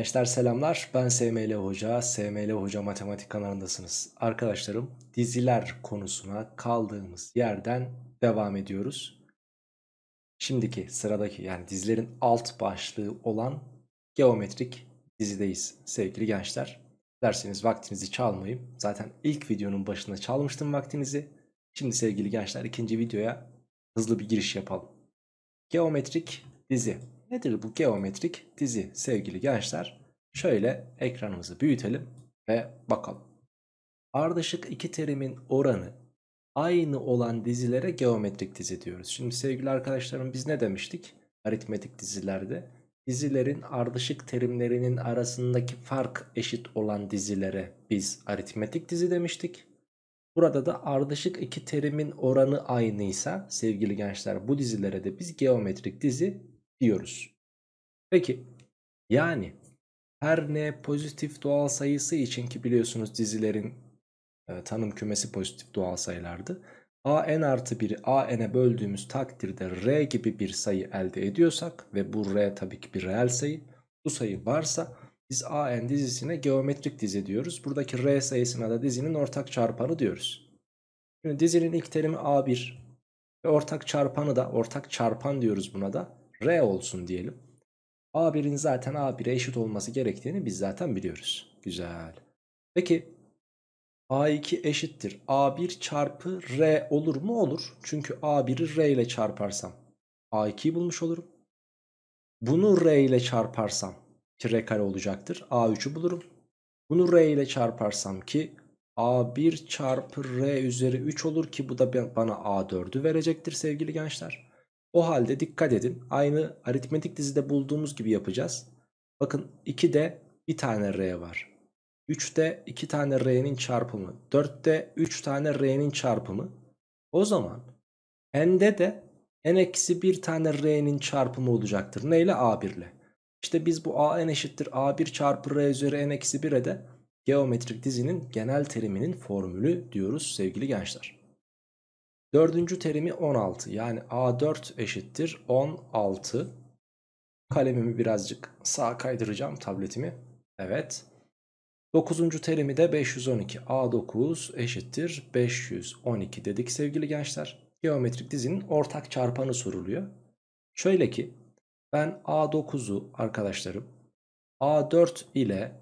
Gençler selamlar. Ben SML Hoca. SML Hoca Matematik kanalındasınız. Arkadaşlarım diziler konusuna kaldığımız yerden devam ediyoruz. Şimdiki sıradaki yani dizilerin alt başlığı olan geometrik dizideyiz sevgili gençler. Derseniz vaktinizi çalmayayım. Zaten ilk videonun başında çalmıştım vaktinizi. Şimdi sevgili gençler ikinci videoya hızlı bir giriş yapalım. Geometrik dizi. Nedir bu geometrik dizi sevgili gençler? Şöyle ekranımızı büyütelim ve bakalım. Ardışık iki terimin oranı aynı olan dizilere geometrik dizi diyoruz. Şimdi sevgili arkadaşlarım biz ne demiştik? Aritmetik dizilerde dizilerin ardışık terimlerinin arasındaki fark eşit olan dizilere biz aritmetik dizi demiştik. Burada da ardışık iki terimin oranı aynıysa sevgili gençler bu dizilere de biz geometrik dizi diyoruz. Peki yani her ne pozitif doğal sayısı için ki biliyorsunuz dizilerin e, tanım kümesi pozitif doğal sayılardı. a n artı 1'i a n'e böldüğümüz takdirde r gibi bir sayı elde ediyorsak ve bu r tabii ki bir reel sayı bu sayı varsa biz a n dizisine geometrik dizi diyoruz. Buradaki r sayısına da dizinin ortak çarpanı diyoruz. Şimdi dizinin ilk terimi a1 ve ortak çarpanı da ortak çarpan diyoruz buna da R olsun diyelim. A1'in zaten A1'e eşit olması gerektiğini biz zaten biliyoruz. Güzel. Peki A2 eşittir. A1 çarpı R olur mu? Olur. Çünkü A1'i R ile çarparsam A2'yi bulmuş olurum. Bunu R ile çarparsam ki R kare olacaktır. A3'ü bulurum. Bunu R ile çarparsam ki A1 çarpı R üzeri 3 olur ki bu da bana A4'ü verecektir sevgili gençler. O halde dikkat edin. Aynı aritmetik dizide bulduğumuz gibi yapacağız. Bakın 2'de bir tane R var. 3'te 2 tane R'nin çarpımı. 4'te 3 tane R'nin çarpımı. O zaman n'de de n eksi 1 tane R'nin çarpımı olacaktır. Neyle? A1 ile. İşte biz bu a n eşittir A1 çarpı R üzeri N eksi 1'e de geometrik dizinin genel teriminin formülü diyoruz sevgili gençler. Dördüncü terimi 16 yani A4 eşittir 16. Kalemimi birazcık sağa kaydıracağım tabletimi. Evet. Dokuzuncu terimi de 512. A9 eşittir 512 dedik sevgili gençler. Geometrik dizinin ortak çarpanı soruluyor. Şöyle ki ben A9'u arkadaşlarım A4 ile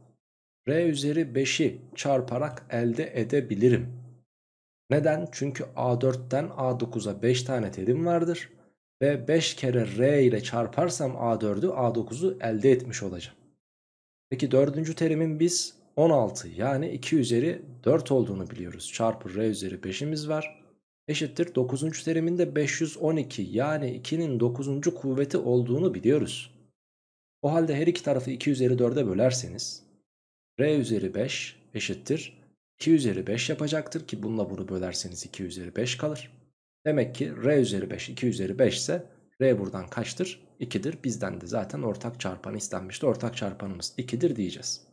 R üzeri 5'i çarparak elde edebilirim. Neden? Çünkü A4'ten A9'a 5 tane terim vardır. Ve 5 kere R ile çarparsam A4'ü A9'u elde etmiş olacağım. Peki dördüncü terimin biz 16 yani 2 üzeri 4 olduğunu biliyoruz. Çarpı R üzeri 5'imiz var. Eşittir 9. de 512 yani 2'nin 9. kuvveti olduğunu biliyoruz. O halde her iki tarafı 2 üzeri 4'e bölerseniz R üzeri 5 eşittir 2 üzeri 5 yapacaktır ki bununla bunu bölerseniz 2 üzeri 5 kalır. Demek ki r üzeri 5 2 üzeri 5 ise r buradan kaçtır? 2'dir. Bizden de zaten ortak çarpanı istenmişti. Ortak çarpanımız 2'dir diyeceğiz.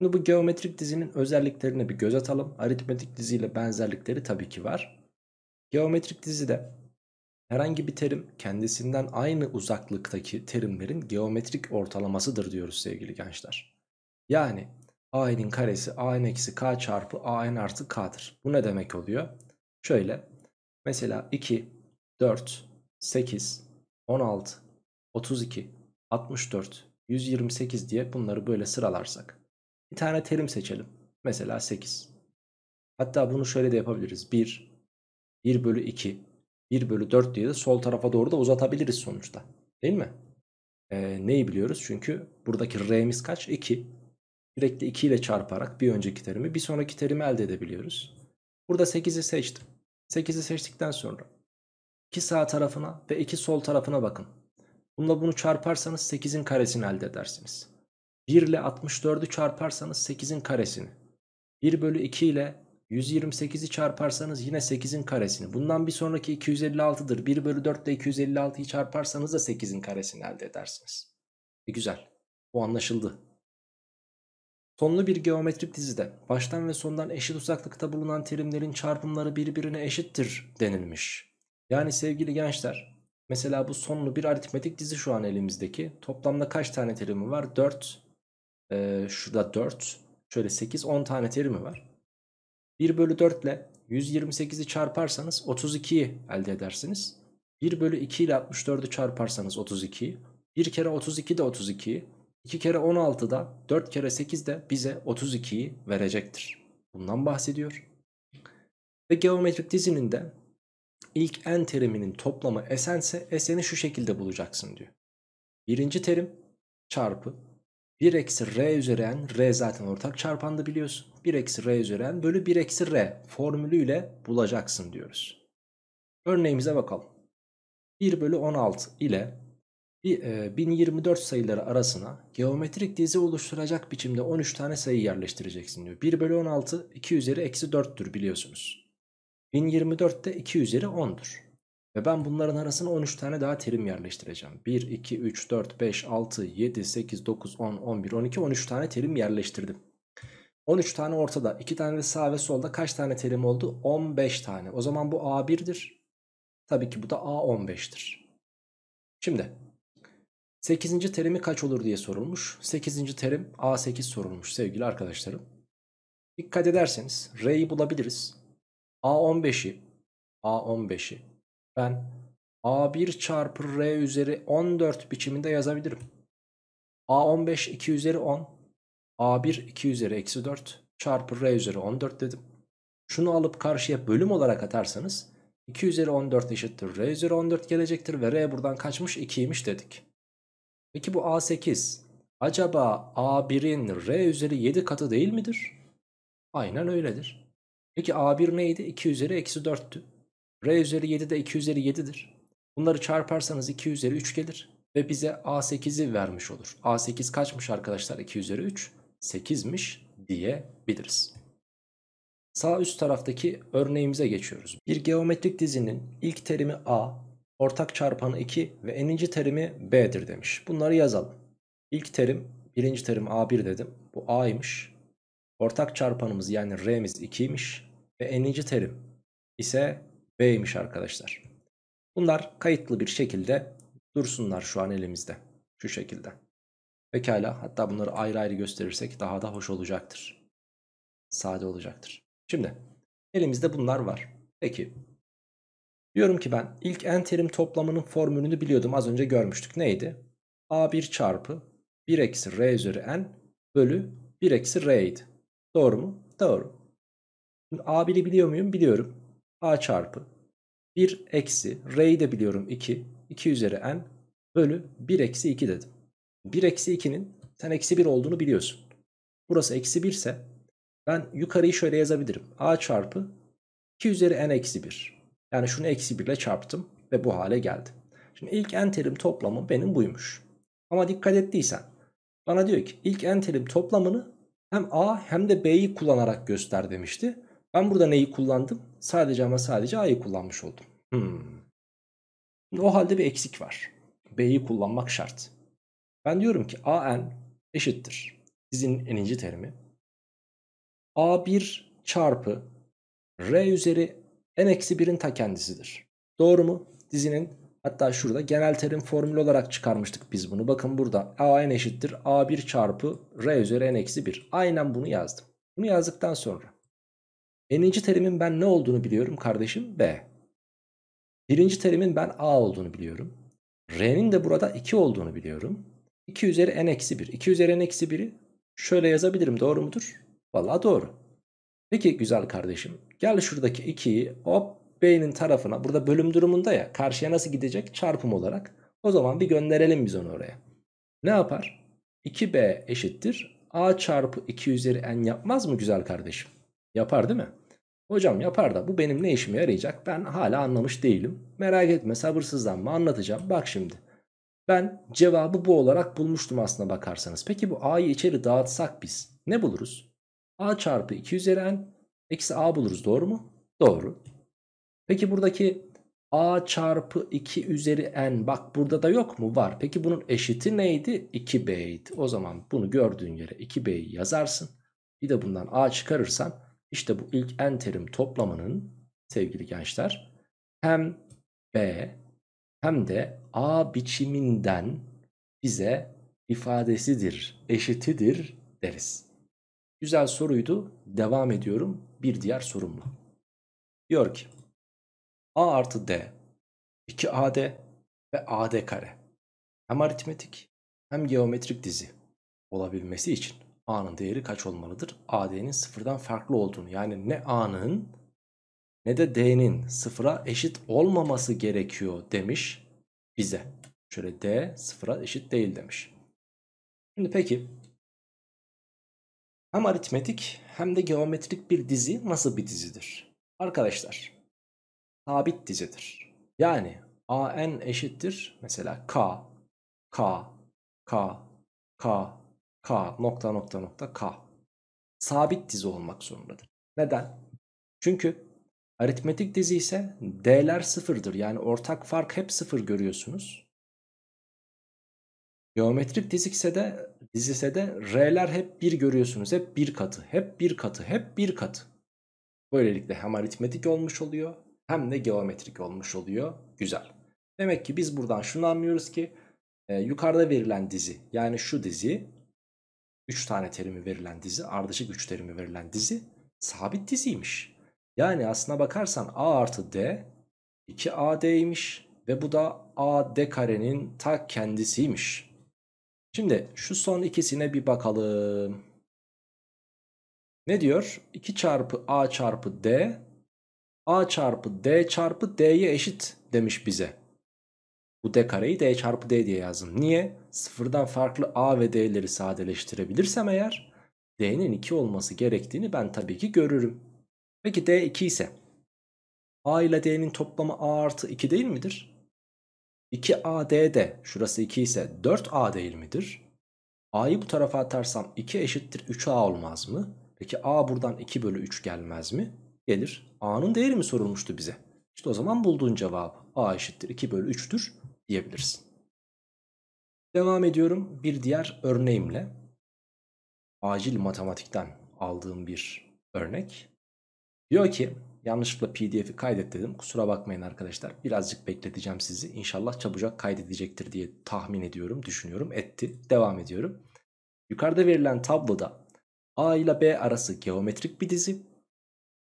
Şimdi bu geometrik dizinin özelliklerine bir göz atalım. Aritmetik diziyle benzerlikleri tabii ki var. Geometrik dizide herhangi bir terim kendisinden aynı uzaklıktaki terimlerin geometrik ortalamasıdır diyoruz sevgili gençler. Yani A'nin karesi A'nin eksi K çarpı A'n artı K'dır. Bu ne demek oluyor? Şöyle mesela 2, 4, 8, 16, 32, 64, 128 diye bunları böyle sıralarsak. Bir tane terim seçelim. Mesela 8. Hatta bunu şöyle de yapabiliriz. 1, 1 bölü 2, 1 bölü 4 diye de sol tarafa doğru da uzatabiliriz sonuçta. Değil mi? Ee, neyi biliyoruz? Çünkü buradaki R'miz kaç? 2. Sürekli 2 ile çarparak bir önceki terimi bir sonraki terimi elde edebiliyoruz. Burada 8'i seçtim. 8'i seçtikten sonra 2 sağ tarafına ve 2 sol tarafına bakın. Bununla bunu çarparsanız 8'in karesini elde edersiniz. 1 ile 64'ü çarparsanız 8'in karesini. 1 bölü 2 ile 128'i çarparsanız yine 8'in karesini. Bundan bir sonraki 256'dır. 1 bölü 4 ile 256'yı çarparsanız da 8'in karesini elde edersiniz. E güzel. Bu anlaşıldı. Sonlu bir geometrik dizide baştan ve sondan eşit uzaklıkta bulunan terimlerin çarpımları birbirine eşittir denilmiş. Yani sevgili gençler mesela bu sonlu bir aritmetik dizi şu an elimizdeki. Toplamda kaç tane terimi var? 4. Ee, şurada 4. Şöyle 8 10 tane terimi var. 1 bölü 4 ile 128'i çarparsanız 32'yi elde edersiniz. 1 bölü 2 ile 64'ü çarparsanız 32'yi. 1 kere 32 de 32'yi. 2 kere 16'da 4 kere 8 de bize 32'yi verecektir. Bundan bahsediyor. Ve geometrik dizinin de ilk n teriminin toplamı s'nse s'ni şu şekilde bulacaksın diyor. Birinci terim çarpı 1 eksi r üzeri n, r zaten ortak çarpandı biliyorsun. 1 eksi r üzeri n bölü 1 eksi r formülüyle bulacaksın diyoruz. Örneğimize bakalım. 1 bölü 16 ile 1024 e, sayıları arasına geometrik dizi oluşturacak biçimde 13 tane sayı yerleştireceksin diyor. 1 bölü 16 2 üzeri eksi 4'tür biliyorsunuz. 1024 de 2 üzeri 10'dur. Ve ben bunların arasına 13 tane daha terim yerleştireceğim. 1, 2, 3, 4, 5, 6, 7, 8, 9, 10, 11, 12, 13 tane terim yerleştirdim. 13 tane ortada, 2 tane de sağ ve solda kaç tane terim oldu? 15 tane. O zaman bu A1'dir. Tabii ki bu da A15'tir. Şimdi 8. terimi kaç olur diye sorulmuş. 8. terim A8 sorulmuş sevgili arkadaşlarım. Dikkat ederseniz R'yi bulabiliriz. A15'i A15'i ben A1 çarpı R üzeri 14 biçiminde yazabilirim. A15 2 üzeri 10 A1 2 üzeri eksi 4 çarpı R üzeri 14 dedim. Şunu alıp karşıya bölüm olarak atarsanız 2 üzeri 14 eşittir R üzeri 14 gelecektir ve R buradan kaçmış 2'ymiş dedik. Peki bu A8 acaba A1'in R üzeri 7 katı değil midir? Aynen öyledir. Peki A1 neydi? 2 üzeri eksi 4'tü. R üzeri 7 de 2 üzeri 7'dir. Bunları çarparsanız 2 üzeri 3 gelir. Ve bize A8'i vermiş olur. A8 kaçmış arkadaşlar? 2 üzeri 3. 8'miş diyebiliriz. Sağ üst taraftaki örneğimize geçiyoruz. Bir geometrik dizinin ilk terimi A, ortak çarpanı 2 ve eninci terimi B'dir demiş. Bunları yazalım. İlk terim, birinci terim A1 dedim. Bu A'ymış. Ortak çarpanımız yani R'miz 2'ymiş. Ve eninci terim ise B'ymiş arkadaşlar. Bunlar kayıtlı bir şekilde dursunlar şu an elimizde. Şu şekilde. Pekala hatta bunları ayrı ayrı gösterirsek daha da hoş olacaktır. Sade olacaktır. Şimdi elimizde bunlar var. Peki Diyorum ki ben ilk n terim toplamının formülünü biliyordum az önce görmüştük. Neydi? A1 çarpı 1 eksi R üzeri n bölü 1 eksi R idi. Doğru mu? Doğru. Şimdi A1'i biliyor muyum? Biliyorum. A çarpı 1 eksi R'yi de biliyorum 2. 2 üzeri n bölü 1 eksi 2 dedim. 1 eksi 2'nin sen eksi 1 olduğunu biliyorsun. Burası eksi 1 ise ben yukarıyı şöyle yazabilirim. A çarpı 2 üzeri n eksi 1 yani şunu eksi 1 ile çarptım ve bu hale geldi. Şimdi ilk n terim toplamı benim buymuş. Ama dikkat ettiysen bana diyor ki ilk n terim toplamını hem a hem de b'yi kullanarak göster demişti. Ben burada neyi kullandım? Sadece ama sadece a'yı kullanmış oldum. Hmm. O halde bir eksik var. B'yi kullanmak şart. Ben diyorum ki AN eşittir. Sizin eninci terimi. A1 çarpı R üzeri n-1'in ta kendisidir. Doğru mu? Dizinin hatta şurada genel terim formülü olarak çıkarmıştık biz bunu. Bakın burada a n eşittir a1 çarpı r üzeri n-1. eksi Aynen bunu yazdım. Bunu yazdıktan sonra n'inci terimin ben ne olduğunu biliyorum kardeşim b. Birinci terimin ben a olduğunu biliyorum. R'nin de burada 2 olduğunu biliyorum. 2 üzeri n-1. eksi 2 üzeri n-1'i eksi şöyle yazabilirim doğru mudur? Valla doğru. Peki güzel kardeşim gel şuradaki 2'yi hop B'nin tarafına burada bölüm durumunda ya karşıya nasıl gidecek çarpım olarak. O zaman bir gönderelim biz onu oraya. Ne yapar? 2B eşittir. A çarpı 2 üzeri N yapmaz mı güzel kardeşim? Yapar değil mi? Hocam yapar da bu benim ne işime yarayacak ben hala anlamış değilim. Merak etme sabırsızlanma anlatacağım. Bak şimdi. Ben cevabı bu olarak bulmuştum aslında bakarsanız. Peki bu A'yı içeri dağıtsak biz ne buluruz? a çarpı 2 üzeri n eksi a buluruz doğru mu? Doğru. Peki buradaki a çarpı 2 üzeri n bak burada da yok mu? Var. Peki bunun eşiti neydi? 2b idi. O zaman bunu gördüğün yere 2b'yi yazarsın. Bir de bundan a çıkarırsan işte bu ilk n terim toplamının sevgili gençler hem b hem de a biçiminden bize ifadesidir, eşitidir deriz. Güzel soruydu. Devam ediyorum bir diğer sorumla. Diyor ki A artı D 2AD ve AD kare hem aritmetik hem geometrik dizi olabilmesi için A'nın değeri kaç olmalıdır? AD'nin sıfırdan farklı olduğunu yani ne A'nın ne de D'nin sıfıra eşit olmaması gerekiyor demiş bize. Şöyle D sıfıra eşit değil demiş. Şimdi peki hem aritmetik hem de geometrik bir dizi nasıl bir dizidir? Arkadaşlar sabit dizidir. Yani AN eşittir mesela K, K, K, K, K nokta nokta nokta K. Sabit dizi olmak zorundadır. Neden? Çünkü aritmetik dizi ise D'ler sıfırdır. Yani ortak fark hep sıfır görüyorsunuz. Geometrik dizikse de dizise de R'ler hep bir görüyorsunuz. Hep bir katı, hep bir katı, hep bir katı. Böylelikle hem aritmetik olmuş oluyor hem de geometrik olmuş oluyor. Güzel. Demek ki biz buradan şunu anlıyoruz ki e, yukarıda verilen dizi yani şu dizi 3 tane terimi verilen dizi ardışık 3 terimi verilen dizi sabit diziymiş. Yani aslına bakarsan A artı D 2AD'ymiş ve bu da AD karenin ta kendisiymiş. Şimdi şu son ikisine bir bakalım. Ne diyor? 2 çarpı a çarpı d a çarpı d çarpı d'ye eşit demiş bize. Bu d kareyi d çarpı d diye yazdım. Niye? Sıfırdan farklı a ve d'leri sadeleştirebilirsem eğer d'nin 2 olması gerektiğini ben tabii ki görürüm. Peki d 2 ise a ile d'nin toplamı a artı 2 değil midir? 2AD de şurası 2 ise 4A değil midir? A'yı bu tarafa atarsam 2 eşittir 3A olmaz mı? Peki A buradan 2 bölü 3 gelmez mi? Gelir. A'nın değeri mi sorulmuştu bize? İşte o zaman bulduğun cevabı A eşittir 2 bölü 3'tür diyebilirsin. Devam ediyorum bir diğer örneğimle. Acil matematikten aldığım bir örnek. Diyor ki Yanlışlıkla pdf'i kaydet dedim. Kusura bakmayın arkadaşlar. Birazcık bekleteceğim sizi. İnşallah çabucak kaydedecektir diye tahmin ediyorum, düşünüyorum. Etti. Devam ediyorum. Yukarıda verilen tabloda A ile B arası geometrik bir dizi.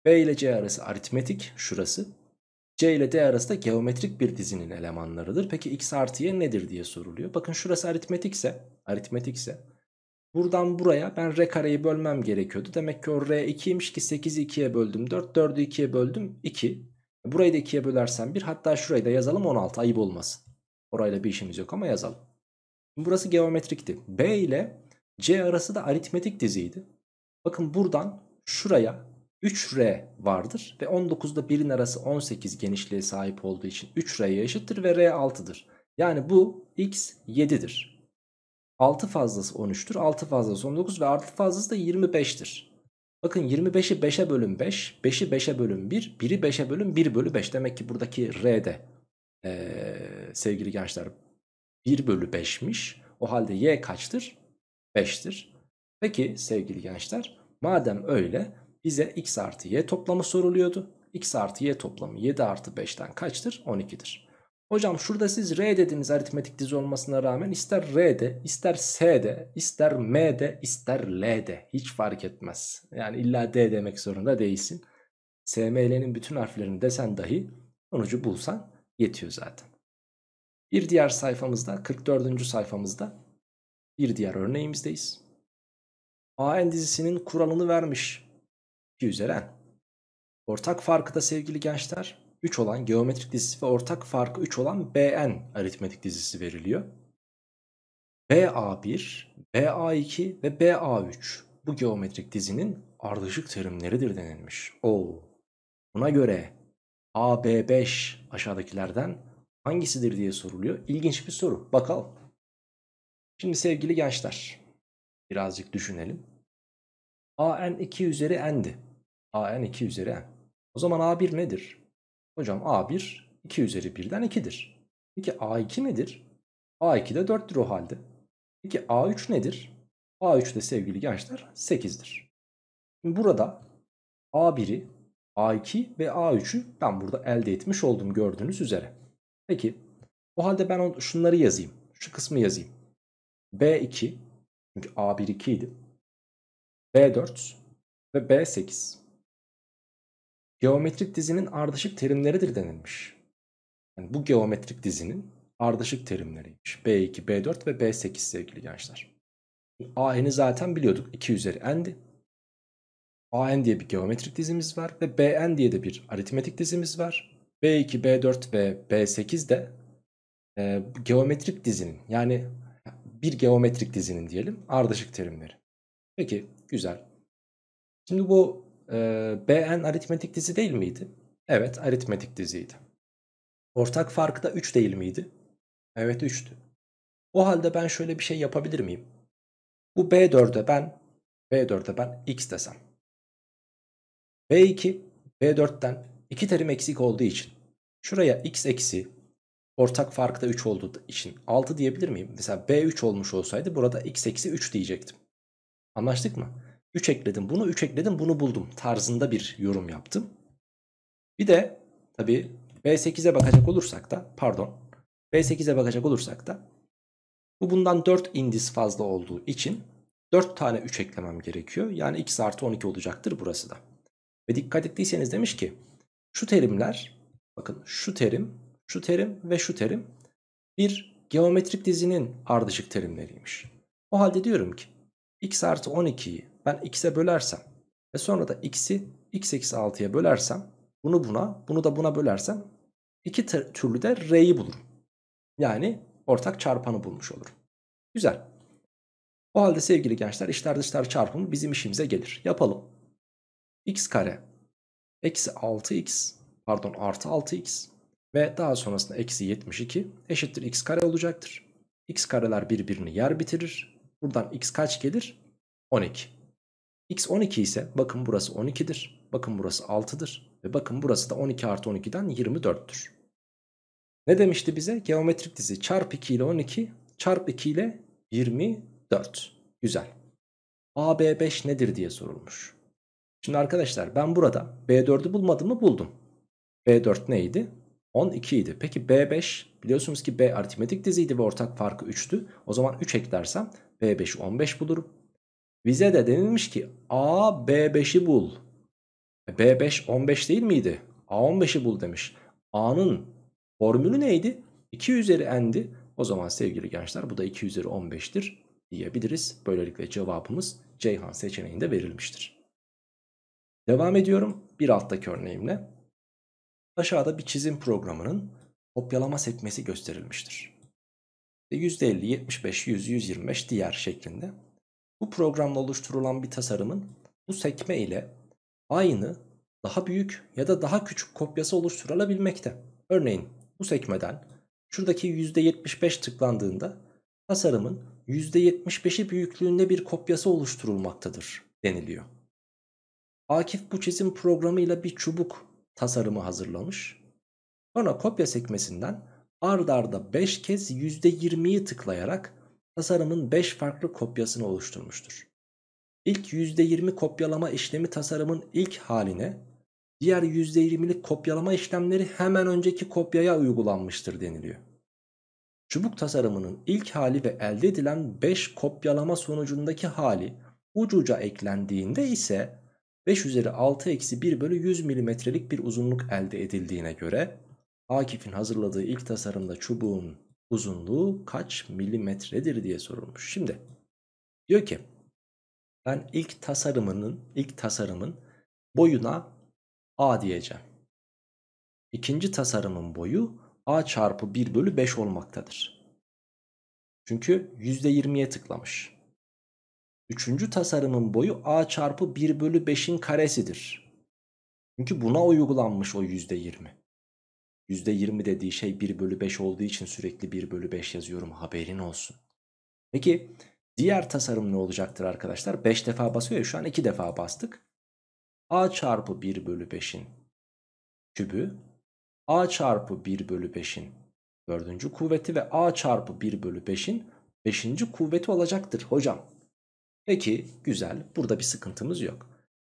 B ile C arası aritmetik. Şurası. C ile D arası da geometrik bir dizinin elemanlarıdır. Peki x artı y nedir diye soruluyor. Bakın şurası aritmetikse, aritmetikse Buradan buraya ben r kareyi bölmem gerekiyordu. Demek ki o r 2'ymiş ki 8'i 2'ye böldüm 4. 4'ü 2'ye böldüm 2. Burayı da 2'ye bölersem 1. Hatta şurayı da yazalım 16 ayıp olmasın. Orayla bir işimiz yok ama yazalım. burası geometrikti. B ile C arası da aritmetik diziydi. Bakın buradan şuraya 3R vardır ve 19'da 1'in arası 18 genişliğe sahip olduğu için 3R'ye eşittir ve R 6'dır. Yani bu X 7'dir. 6 fazlası 13'tür. 6 fazlası 19 ve artı fazlası da 25'tir. Bakın 25'i 5'e bölün 5. 5'i 5'e bölün 1. 1'i 5'e bölün 1 bölü 5. Demek ki buradaki R de ee, sevgili gençler 1 bölü 5'miş. O halde Y kaçtır? 5'tir. Peki sevgili gençler madem öyle bize X artı Y toplamı soruluyordu. X artı Y toplamı 7 artı 5'ten kaçtır? 12'dir. Hocam şurada siz R dediğiniz aritmetik dizi olmasına rağmen ister R'de, ister S'de, ister M'de, ister L'de hiç fark etmez. Yani illa D demek zorunda değilsin. l'nin bütün harflerini desen dahi sonucu bulsan yetiyor zaten. Bir diğer sayfamızda 44. sayfamızda bir diğer örneğimizdeyiz. AN dizisinin kuralını vermiş. 2 üzeri N. Ortak farkı da sevgili gençler 3 olan geometrik dizisi ve ortak farkı 3 olan Bn aritmetik dizisi veriliyor. BA1, BA2 ve BA3 bu geometrik dizinin ardışık terimleridir denilmiş. Oo. Buna göre AB5 aşağıdakilerden hangisidir diye soruluyor. İlginç bir soru. Bakalım. Şimdi sevgili gençler birazcık düşünelim. AN 2 üzeri N'di. AN 2 üzeri N. O zaman A1 nedir? Hocam A1 2 üzeri 1'den 2'dir. Peki A2 nedir? A2 de 4'tür o halde. Peki A3 nedir? A3 de sevgili gençler 8'dir. Şimdi burada A1'i, A2 ve A3'ü ben burada elde etmiş oldum gördüğünüz üzere. Peki o halde ben şunları yazayım. Şu kısmı yazayım. B2 çünkü A1 2 idi. B4 ve B8 geometrik dizinin ardışık terimleridir denilmiş. Yani bu geometrik dizinin ardışık terimleriymiş. B2, B4 ve B8 sevgili gençler. AN'i zaten biliyorduk. 2 üzeri n'di. AN diye bir geometrik dizimiz var ve BN diye de bir aritmetik dizimiz var. B2, B4 ve B8 de e, geometrik dizinin yani bir geometrik dizinin diyelim ardışık terimleri. Peki güzel. Şimdi bu ee, BN aritmetik dizi değil miydi? Evet aritmetik diziydi. Ortak farkı da 3 değil miydi? Evet 3'tü. O halde ben şöyle bir şey yapabilir miyim? Bu B4'e ben B4'e ben x desem. B2 B4'ten 2 terim eksik olduğu için şuraya x eksi ortak farkta 3 olduğu için 6 diyebilir miyim? Mesela B3 olmuş olsaydı burada x eksi 3 diyecektim. Anlaştık mı? 3 ekledim bunu 3 ekledim bunu buldum tarzında bir yorum yaptım. Bir de tabi B8'e bakacak olursak da pardon B8'e bakacak olursak da bu bundan 4 indis fazla olduğu için 4 tane 3 eklemem gerekiyor. Yani x artı 12 olacaktır burası da. Ve dikkat ettiyseniz demiş ki şu terimler bakın şu terim, şu terim ve şu terim bir geometrik dizinin ardışık terimleriymiş. O halde diyorum ki x artı 12'yi ben x'e bölersem ve sonra da x'i x eksi 6'ya bölersem bunu buna bunu da buna bölersem iki türlü de r'yi bulurum. Yani ortak çarpanı bulmuş olurum. Güzel. O halde sevgili gençler işler dışlar çarpımı bizim işimize gelir. Yapalım. x kare eksi 6x pardon artı 6x ve daha sonrasında eksi 72 eşittir x kare olacaktır. x kareler birbirini yer bitirir. Buradan x kaç gelir? 12. X 12 ise bakın burası 12'dir. Bakın burası 6'dır. Ve bakın burası da 12 artı 12'den 24'tür. Ne demişti bize? Geometrik dizi çarp 2 ile 12 çarp 2 ile 24. Güzel. AB5 nedir diye sorulmuş. Şimdi arkadaşlar ben burada B4'ü bulmadım mı? Buldum. B4 neydi? 12 idi. Peki B5 biliyorsunuz ki B aritmetik diziydi ve ortak farkı 3'tü. O zaman 3 eklersem b 5 15 bulurum. Bize de denilmiş ki A B5'i bul. E, B5 15 değil miydi? A15'i bul demiş. A'nın formülü neydi? 2 üzeri n'di. O zaman sevgili gençler bu da 2 üzeri 15'tir diyebiliriz. Böylelikle cevabımız Ceyhan seçeneğinde verilmiştir. Devam ediyorum bir alttaki örneğimle. Aşağıda bir çizim programının kopyalama sekmesi gösterilmiştir. %50, 75, 100, 125 diğer şeklinde bu programla oluşturulan bir tasarımın bu sekme ile aynı daha büyük ya da daha küçük kopyası oluşturulabilmekte. Örneğin bu sekmeden şuradaki %75 tıklandığında tasarımın %75'i büyüklüğünde bir kopyası oluşturulmaktadır deniliyor. Akif bu çizim programıyla bir çubuk tasarımı hazırlamış. Sonra kopya sekmesinden ard arda 5 kez %20'yi tıklayarak tasarımın 5 farklı kopyasını oluşturmuştur. İlk %20 kopyalama işlemi tasarımın ilk haline, diğer %20'lik kopyalama işlemleri hemen önceki kopyaya uygulanmıştır deniliyor. Çubuk tasarımının ilk hali ve elde edilen 5 kopyalama sonucundaki hali ucuca eklendiğinde ise 5 üzeri 6 eksi 1 bölü 100 milimetrelik bir uzunluk elde edildiğine göre Akif'in hazırladığı ilk tasarımda çubuğun uzunluğu kaç milimetredir diye sorulmuş. Şimdi diyor ki ben ilk tasarımının ilk tasarımın boyuna A diyeceğim. İkinci tasarımın boyu A çarpı 1 bölü 5 olmaktadır. Çünkü %20'ye tıklamış. Üçüncü tasarımın boyu A çarpı 1 bölü 5'in karesidir. Çünkü buna uygulanmış o %20. %20 dediği şey 1 bölü 5 olduğu için sürekli 1 bölü 5 yazıyorum haberin olsun. Peki diğer tasarım ne olacaktır arkadaşlar? 5 defa basıyor ya şu an 2 defa bastık. A çarpı 1 bölü 5'in kübü A çarpı 1 bölü 5'in dördüncü kuvveti ve A çarpı 1 bölü 5'in beşinci kuvveti olacaktır hocam. Peki güzel burada bir sıkıntımız yok.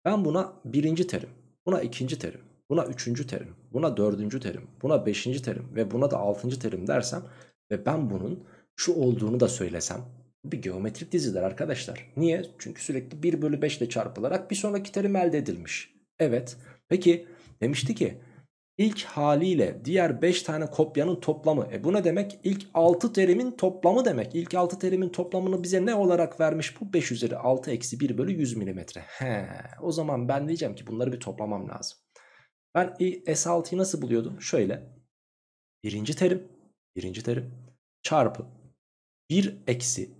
Ben buna birinci terim, buna ikinci terim, buna üçüncü terim, buna dördüncü terim, buna beşinci terim ve buna da altıncı terim dersem ve ben bunun şu olduğunu da söylesem bir geometrik dizidir arkadaşlar. Niye? Çünkü sürekli 1 bölü 5 ile çarpılarak bir sonraki terim elde edilmiş. Evet. Peki demişti ki ilk haliyle diğer 5 tane kopyanın toplamı. E bu ne demek? İlk 6 terimin toplamı demek. İlk 6 terimin toplamını bize ne olarak vermiş? Bu 5 üzeri 6 eksi 1 bölü 100 milimetre. He, o zaman ben diyeceğim ki bunları bir toplamam lazım. Ben S6'yı nasıl buluyordum? Şöyle. Birinci terim. Birinci terim. Çarpı. 1 eksi.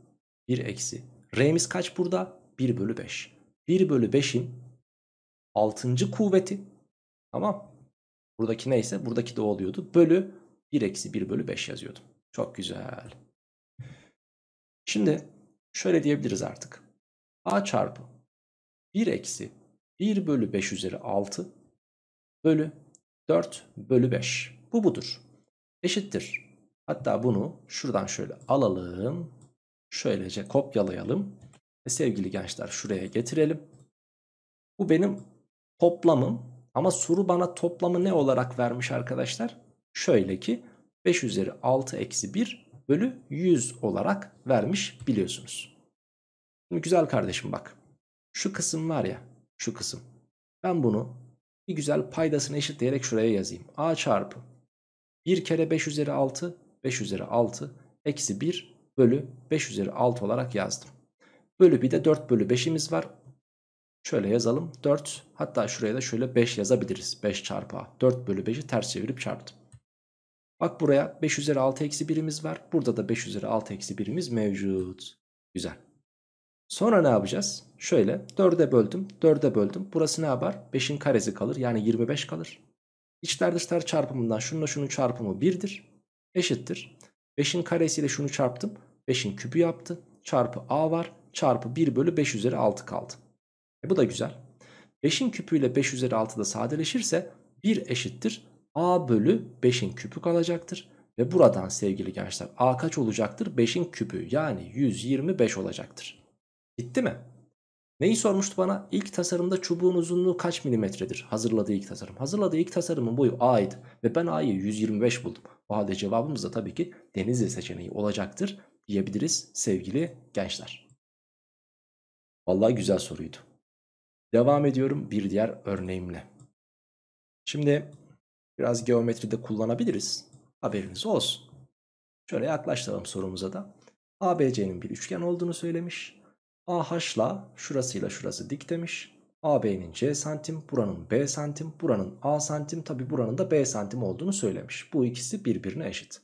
1 eksi. R'miz kaç burada? 1 bölü 5. 1 bölü 5'in 6. kuvveti. Tamam. Buradaki neyse buradaki de oluyordu. Bölü 1 eksi 1 bölü 5 yazıyordum. Çok güzel. Şimdi şöyle diyebiliriz artık. A çarpı 1 eksi 1 bölü 5 üzeri 6 bölü 4 bölü 5. Bu budur. Eşittir. Hatta bunu şuradan şöyle alalım. Şöylece kopyalayalım. Ve sevgili gençler şuraya getirelim. Bu benim toplamım. Ama soru bana toplamı ne olarak vermiş arkadaşlar? Şöyle ki 5 üzeri 6 eksi 1 bölü 100 olarak vermiş biliyorsunuz. Şimdi güzel kardeşim bak. Şu kısım var ya şu kısım. Ben bunu bir güzel paydasını eşitleyerek şuraya yazayım. A çarpı 1 kere 5 üzeri 6 5 üzeri 6 eksi 1 bölü 5 üzeri 6 olarak yazdım. Bölü bir de 4 bölü 5'imiz var. Şöyle yazalım 4 hatta şuraya da şöyle 5 yazabiliriz. 5 çarpı A 4 bölü 5'i ters çevirip çarptım. Bak buraya 5 üzeri 6 eksi 1'imiz var. Burada da 5 üzeri 6 eksi 1'imiz mevcut. Güzel. Sonra ne yapacağız? Şöyle 4'e böldüm 4'e böldüm. Burası ne yapar? 5'in karesi kalır yani 25 kalır. İçler dışlar çarpımından şununla şunun çarpımı 1'dir. Eşittir. 5'in karesiyle şunu çarptım. 5'in küpü yaptı. Çarpı a var. Çarpı 1 bölü 5 üzeri 6 kaldı. E bu da güzel. 5'in küpüyle 5 üzeri 6 da sadeleşirse 1 eşittir. a bölü 5'in küpü kalacaktır. Ve buradan sevgili gençler a kaç olacaktır? 5'in küpü yani 125 olacaktır. Bitti mi? Neyi sormuştu bana? İlk tasarımda çubuğun uzunluğu kaç milimetredir? Hazırladığı ilk tasarım. Hazırladığı ilk tasarımın boyu A'ydı. Ve ben A'yı 125 buldum. O halde cevabımız da tabii ki Denizli seçeneği olacaktır diyebiliriz sevgili gençler. Vallahi güzel soruydu. Devam ediyorum bir diğer örneğimle. Şimdi biraz geometride kullanabiliriz. Haberiniz olsun. Şöyle yaklaştıralım sorumuza da. ABC'nin bir üçgen olduğunu söylemiş. AH'la şurasıyla şurası dik demiş. AB'nin C santim, buranın B santim, buranın A santim, tabi buranın da B santim olduğunu söylemiş. Bu ikisi birbirine eşit.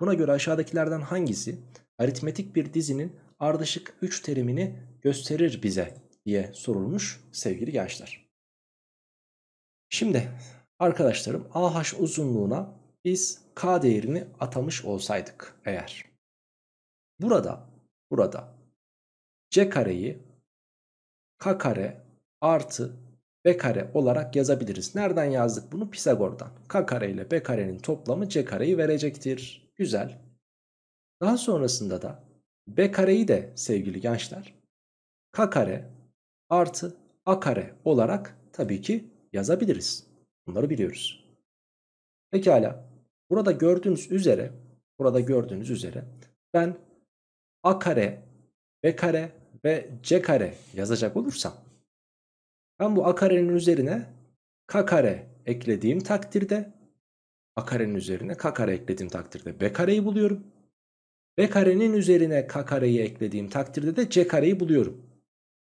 Buna göre aşağıdakilerden hangisi aritmetik bir dizinin ardışık 3 terimini gösterir bize diye sorulmuş sevgili gençler. Şimdi arkadaşlarım AH uzunluğuna biz K değerini atamış olsaydık eğer. Burada, burada C kareyi K kare artı B kare olarak yazabiliriz. Nereden yazdık bunu? Pisagor'dan. K kare ile B karenin toplamı C kareyi verecektir. Güzel. Daha sonrasında da B kareyi de sevgili gençler K kare artı A kare olarak tabii ki yazabiliriz. Bunları biliyoruz. Pekala. Burada gördüğünüz üzere burada gördüğünüz üzere ben A kare B kare ve C kare yazacak olursam ben bu A karenin üzerine K kare eklediğim takdirde A karenin üzerine K kare eklediğim takdirde B kareyi buluyorum. B karenin üzerine K kareyi eklediğim takdirde de C kareyi buluyorum.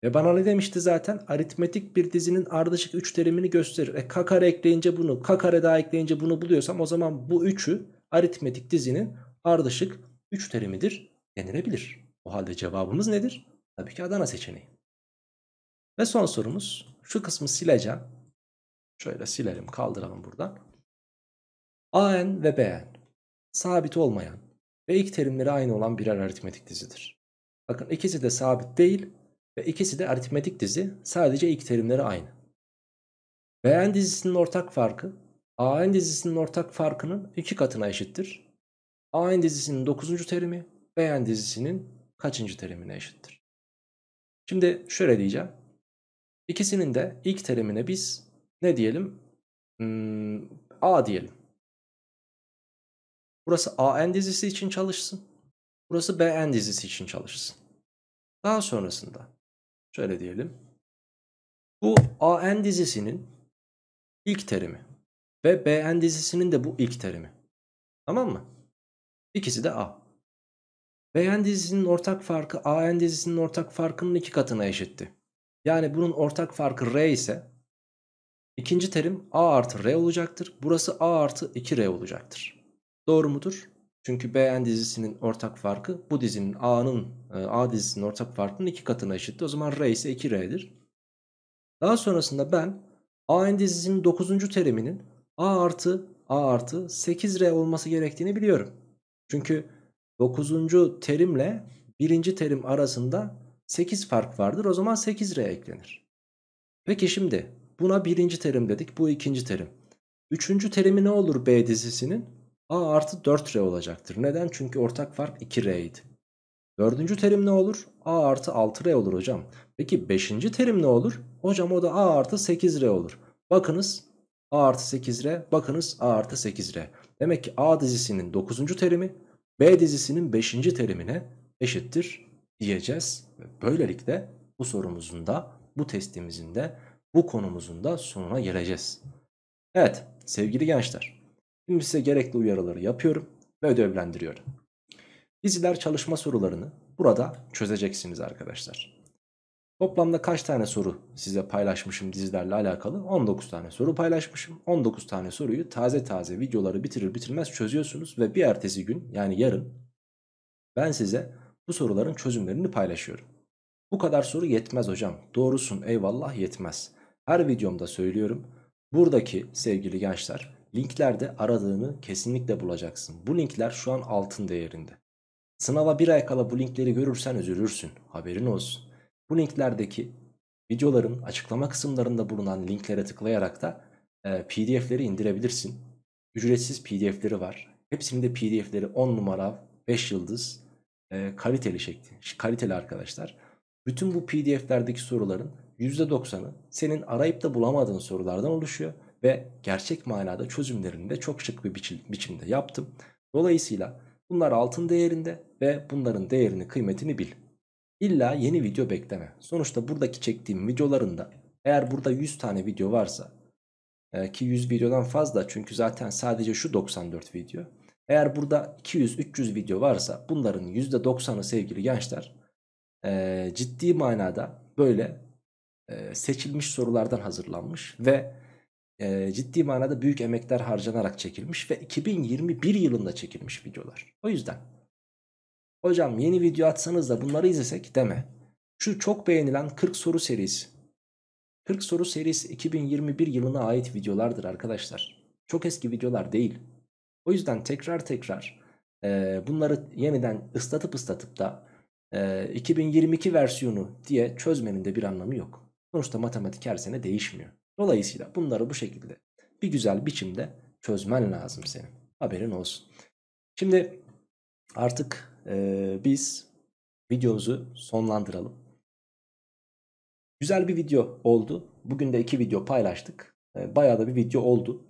Ve bana ne demişti zaten? Aritmetik bir dizinin ardışık 3 terimini gösterir. E K kare ekleyince bunu, K kare daha ekleyince bunu buluyorsam o zaman bu 3'ü aritmetik dizinin ardışık 3 terimidir denilebilir. O halde cevabımız nedir? Tabii ki Adana seçeneği. Ve son sorumuz. Şu kısmı sileceğim. Şöyle silelim kaldıralım buradan. AN ve BN sabit olmayan ve ilk terimleri aynı olan birer aritmetik dizidir. Bakın ikisi de sabit değil ve ikisi de aritmetik dizi sadece ilk terimleri aynı. BN dizisinin ortak farkı AN dizisinin ortak farkının iki katına eşittir. AN dizisinin dokuzuncu terimi BN dizisinin kaçıncı terimine eşittir? Şimdi şöyle diyeceğim. İkisinin de ilk terimine biz ne diyelim? Hmm, A diyelim. Burası AN dizisi için çalışsın. Burası BN dizisi için çalışsın. Daha sonrasında şöyle diyelim. Bu AN dizisinin ilk terimi ve BN dizisinin de bu ilk terimi. Tamam mı? İkisi de A. BN dizisinin ortak farkı AN dizisinin ortak farkının iki katına eşitti. Yani bunun ortak farkı R ise ikinci terim A artı R olacaktır. Burası A artı 2R olacaktır. Doğru mudur? Çünkü BN dizisinin ortak farkı bu dizinin A'nın e, A dizisinin ortak farkının iki katına eşitti. O zaman R ise 2R'dir. Daha sonrasında ben AN dizisinin 9. teriminin A artı A artı 8R olması gerektiğini biliyorum. Çünkü 9. terimle 1. terim arasında 8 fark vardır. O zaman 8R eklenir. Peki şimdi buna 1. terim dedik. Bu 2. terim. 3. terimi ne olur B dizisinin? A artı 4R olacaktır. Neden? Çünkü ortak fark 2R idi. Dördüncü terim ne olur? A artı 6R olur hocam. Peki beşinci terim ne olur? Hocam o da A artı 8R olur. Bakınız A artı 8R, bakınız A artı 8R. Demek ki A dizisinin dokuzuncu terimi B dizisinin 5. terimine eşittir diyeceğiz. Ve böylelikle bu sorumuzun da bu testimizin de bu konumuzun da sonuna geleceğiz. Evet sevgili gençler şimdi size gerekli uyarıları yapıyorum ve ödevlendiriyorum. Diziler çalışma sorularını burada çözeceksiniz arkadaşlar. Toplamda kaç tane soru size paylaşmışım dizilerle alakalı? 19 tane soru paylaşmışım. 19 tane soruyu taze taze videoları bitirir bitirmez çözüyorsunuz ve bir ertesi gün yani yarın ben size bu soruların çözümlerini paylaşıyorum. Bu kadar soru yetmez hocam. Doğrusun eyvallah yetmez. Her videomda söylüyorum. Buradaki sevgili gençler linklerde aradığını kesinlikle bulacaksın. Bu linkler şu an altın değerinde. Sınava bir ay kala bu linkleri görürsen üzülürsün. Haberin olsun. Bu linklerdeki videoların açıklama kısımlarında bulunan linklere tıklayarak da e, pdf'leri indirebilirsin. Ücretsiz pdf'leri var. Hepsinde pdf'leri 10 numara 5 yıldız e, kaliteli şekli, kaliteli arkadaşlar. Bütün bu pdf'lerdeki soruların %90'ı senin arayıp da bulamadığın sorulardan oluşuyor ve gerçek manada çözümlerini de çok şık bir biçimde yaptım. Dolayısıyla bunlar altın değerinde ve bunların değerini kıymetini bil. İlla yeni video bekleme. Sonuçta buradaki çektiğim videolarında eğer burada 100 tane video varsa e, ki 100 videodan fazla çünkü zaten sadece şu 94 video. Eğer burada 200-300 video varsa bunların %90'ı sevgili gençler e, ciddi manada böyle e, seçilmiş sorulardan hazırlanmış ve e, ciddi manada büyük emekler harcanarak çekilmiş ve 2021 yılında çekilmiş videolar. O yüzden Hocam yeni video atsanız da bunları izlesek deme. Şu çok beğenilen 40 soru serisi. 40 soru serisi 2021 yılına ait videolardır arkadaşlar. Çok eski videolar değil. O yüzden tekrar tekrar e, bunları yeniden ıslatıp ıslatıp da e, 2022 versiyonu diye çözmenin de bir anlamı yok. Sonuçta matematik her sene değişmiyor. Dolayısıyla bunları bu şekilde bir güzel biçimde çözmen lazım senin. Haberin olsun. Şimdi artık e, biz videomuzu sonlandıralım. Güzel bir video oldu. Bugün de iki video paylaştık. E, bayağı da bir video oldu.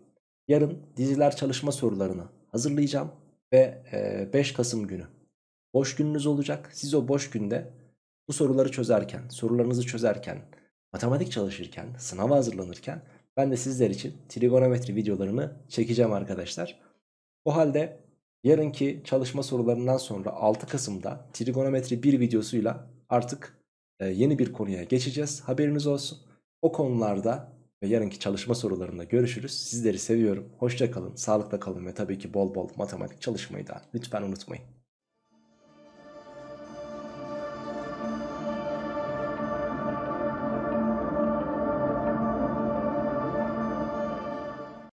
Yarın diziler çalışma sorularını hazırlayacağım ve e, 5 Kasım günü boş gününüz olacak. Siz o boş günde bu soruları çözerken, sorularınızı çözerken, matematik çalışırken, sınava hazırlanırken ben de sizler için trigonometri videolarını çekeceğim arkadaşlar. O halde Yarınki çalışma sorularından sonra 6 Kasım'da trigonometri 1 videosuyla artık e, yeni bir konuya geçeceğiz. Haberiniz olsun. O konularda ve yarınki çalışma sorularında görüşürüz. Sizleri seviyorum. Hoşçakalın. Sağlıkta kalın ve tabii ki bol bol matematik çalışmayı da lütfen unutmayın.